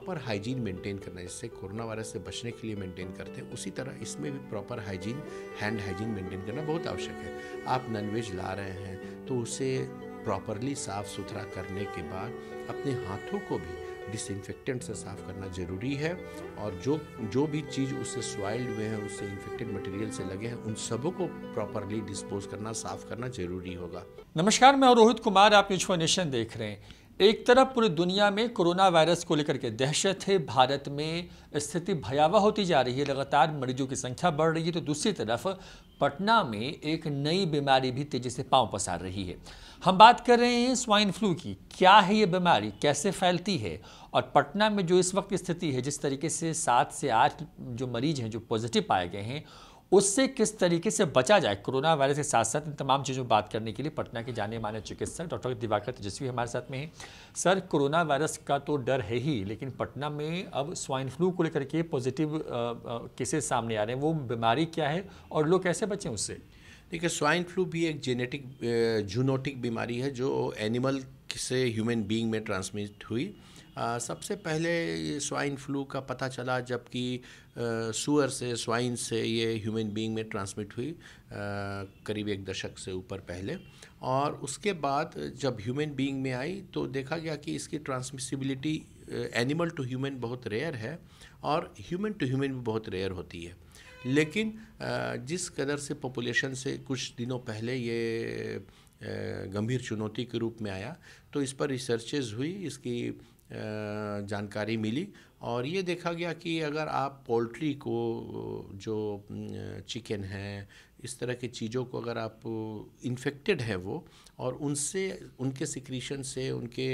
proper hygiene maintain करना जिससे corona virus से बचने के लिए मेंटेन करते हैं उसी तरह इसमें भी proper hygiene hand hygiene maintain करना बहुत आवश्यक है आप नॉनवेज ला रहे हैं तो उसे प्रॉपरली साफ़ सुथरा करने के बाद अपने हाथों को भी डिसइंफेक्टेंट से साफ़ करना ज़रूरी है और जो जो भी चीज़ उससे स्वाइल्ड हुए हैं उससे इन्फेक्टेड मटेरियल से लगे हैं उन सबों को प्रॉपरली डिस्पोज करना साफ़ करना ज़रूरी होगा नमस्कार मैं रोहित कुमार आप न्यूज नेशन देख रहे हैं एक तरफ पूरी दुनिया में कोरोना वायरस को लेकर के दहशत है भारत में स्थिति भयावह होती जा रही है लगातार मरीजों की संख्या बढ़ रही है तो दूसरी तरफ पटना में एक नई बीमारी भी तेजी से पांव पसार रही है हम बात कर रहे हैं स्वाइन फ्लू की क्या है ये बीमारी कैसे फैलती है और पटना में जो इस वक्त स्थिति है जिस तरीके से सात से आठ जो मरीज हैं जो पॉजिटिव पाए गए हैं उससे किस तरीके से बचा जाए कोरोना वायरस के साथ साथ इन तमाम चीज़ों बात करने के लिए पटना के जाने माने चिकित्सक डॉक्टर दिवाकर तेजस्वी हमारे साथ में हैं सर कोरोना वायरस का तो डर है ही लेकिन पटना में अब स्वाइन फ्लू को लेकर के पॉजिटिव केसेस सामने आ रहे हैं वो बीमारी क्या है और लोग कैसे बचें उससे देखिए स्वाइन फ्लू भी एक जेनेटिक जूनोटिक बीमारी है जो एनिमल से ह्यूमन बींग में ट्रांसमिट हुई सबसे पहले ये स्वाइन फ्लू का पता चला जबकि सुअर से स्वाइन से ये ह्यूमन बीइंग में ट्रांसमिट हुई करीब एक दशक से ऊपर पहले और उसके बाद जब ह्यूमन बीइंग में आई तो देखा गया कि इसकी ट्रांसमिसिबिलिटी एनिमल टू ह्यूमन बहुत रेयर है और ह्यूमन टू ह्यूमन भी बहुत रेयर होती है लेकिन जिस कदर से पॉपुलेशन से कुछ दिनों पहले ये गंभीर चुनौती के रूप में आया तो इस पर रिसर्चेज हुई इसकी जानकारी मिली और ये देखा गया कि अगर आप पोल्ट्री को जो चिकन है इस तरह की चीज़ों को अगर आप इन्फेक्टेड है वो और उनसे उनके सिक्रीशन से उनके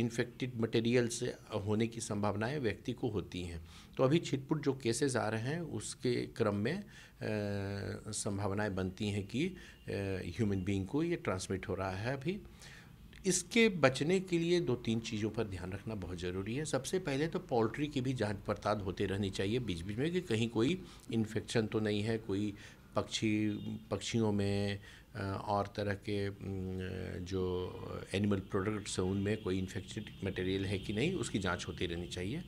इन्फेक्टेड मटेरियल से होने की संभावनाएं व्यक्ति को होती हैं तो अभी छिटपुट जो केसेस आ रहे हैं उसके क्रम में संभावनाएं बनती हैं कि ह्यूमन बीइंग को ये ट्रांसमिट हो रहा है अभी इसके बचने के लिए दो तीन चीज़ों पर ध्यान रखना बहुत ज़रूरी है सबसे पहले तो पोल्ट्री की भी जांच पड़ताल होते रहनी चाहिए बीच बीच में कि कहीं कोई इन्फेक्शन तो नहीं है कोई पक्षी पक्षियों में और तरह के जो एनिमल प्रोडक्ट्स हैं उनमें कोई इन्फेक्टेड मटेरियल है कि नहीं उसकी जांच होती रहनी चाहिए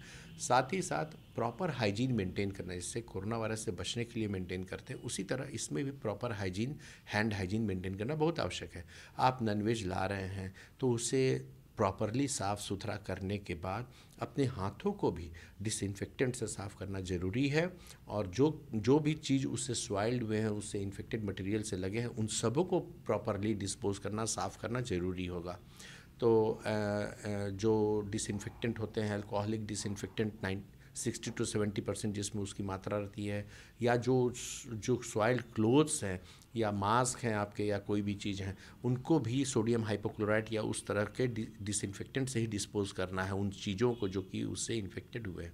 साथ ही साथ प्रॉपर हाइजीन मेंटेन करना जिससे कोरोना वायरस से बचने के लिए मेंटेन करते हैं उसी तरह इसमें भी proper hygiene hand hygiene maintain करना बहुत आवश्यक है आप नॉनवेज ला रहे हैं तो उसे प्रॉपरली साफ़ सुथरा करने के बाद अपने हाथों को भी डिसइनफेक्टेंट से साफ़ करना ज़रूरी है और जो जो भी चीज़ उससे सॉइल्ड हुए हैं उससे इन्फेक्टेड मटेरियल से लगे हैं उन सबों को प्रॉपरली डिस्पोज करना साफ़ करना ज़रूरी होगा तो आ, आ, जो डिसइंफेक्टेंट होते हैं alcoholic disinfectant nine sixty to seventy percent जिसमें उसकी मात्रा रहती है या जो जो सॉइल क्लोथ्स हैं या मास्क हैं आपके या कोई भी चीज़ हैं उनको भी सोडियम हाइपोक्लोराइट या उस तरह के डि, डिसइनफेक्टेंट से ही डिस्पोज करना है उन चीज़ों को जो कि उससे इन्फेक्टेड हुए हैं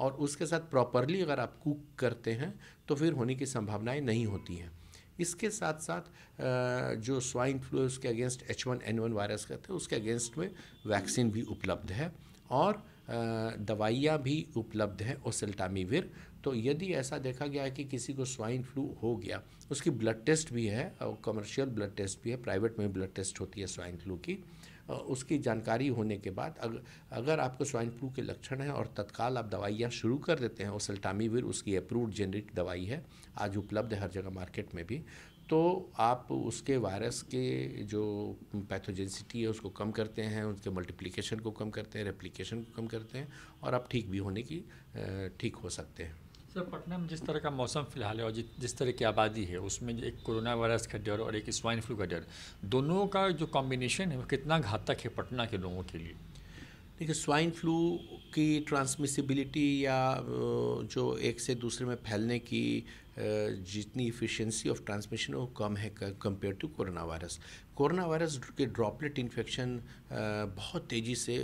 और उसके साथ प्रॉपरली अगर आप कुक करते हैं तो फिर होने की संभावनाएं नहीं होती हैं इसके साथ साथ जो स्वाइन फ्लू है उसके against H one N one virus का था उसके अगेंस्ट में वैक्सीन भी उपलब्ध है और दवाइयाँ भी उपलब्ध हैं ओसेल्टामीविर तो यदि ऐसा देखा गया है कि किसी को स्वाइन फ्लू हो गया उसकी ब्लड टेस्ट भी है और कमर्शियल ब्लड टेस्ट भी है प्राइवेट में ब्लड टेस्ट होती है स्वाइन फ्लू की उसकी जानकारी होने के बाद अगर अगर आपको स्वाइन फ्लू के लक्षण हैं और तत्काल आप दवाइयाँ शुरू कर देते हैं ओसल्टामीविर उसकी अप्रूव्ड जेनरिक दवाई है आज उपलब्ध है हर जगह मार्केट में भी तो आप उसके वायरस के जो पैथोजेंसिटी है उसको कम करते हैं उसके मल्टीप्लिकेशन को कम करते हैं रेप्लिकेशन को कम करते हैं और आप ठीक भी होने की ठीक हो सकते हैं सर पटना में जिस तरह का मौसम फिलहाल है और जिस जिस तरह की आबादी है उसमें एक कोरोना वायरस का डर और एक स्वाइन फ्लू का डर दोनों का जो कॉम्बिनेशन है वो कितना घातक है पटना के लोगों के लिए देखिए स्वाइन फ्लू की ट्रांसमिसिबिलिटी या जो एक से दूसरे में फैलने की जितनी इफ़िशेंसी ऑफ ट्रांसमिशन वो कम है compare to corona virus corona virus के ड्रॉपलेट इन्फेक्शन बहुत तेज़ी से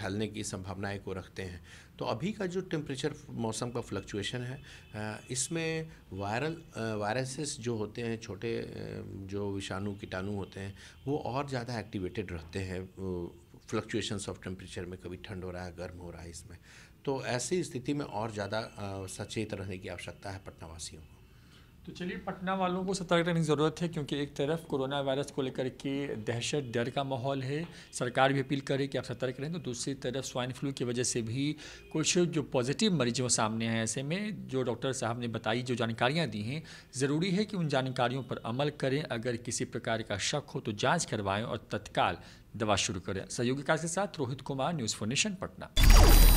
फैलने की संभावनाएं को रखते हैं तो अभी का जो टेम्परेचर मौसम का फ्लक्चुएशन है इसमें वायरल वायरसेस जो होते हैं छोटे जो विषाणु कीटाणु होते हैं वो और ज़्यादा एक्टिवेटेड रहते हैं फ्लक्चुएशंस ऑफ टेम्परेचर में कभी ठंड हो रहा है गर्म हो रहा है इसमें तो ऐसी स्थिति में और ज़्यादा सचेत रहने की आवश्यकता है पटना वासियों को तो चलिए पटना वालों को सतर्क रहने की ज़रूरत है क्योंकि एक तरफ कोरोना वायरस को लेकर के दहशत डर का माहौल है सरकार भी अपील करे कि आप सतर्क रहें तो दूसरी तरफ स्वाइन फ्लू की वजह से भी कुछ जो पॉजिटिव मरीजों सामने हैं ऐसे में जो डॉक्टर साहब ने बताई जो जानकारियाँ दी हैं ज़रूरी है कि उन जानकारियों पर अमल करें अगर किसी प्रकार का शक हो तो जाँच करवाएँ और तत्काल दवा शुरू करें सहयोगी कार्य के साथ Rohit Kumar news for nation Patna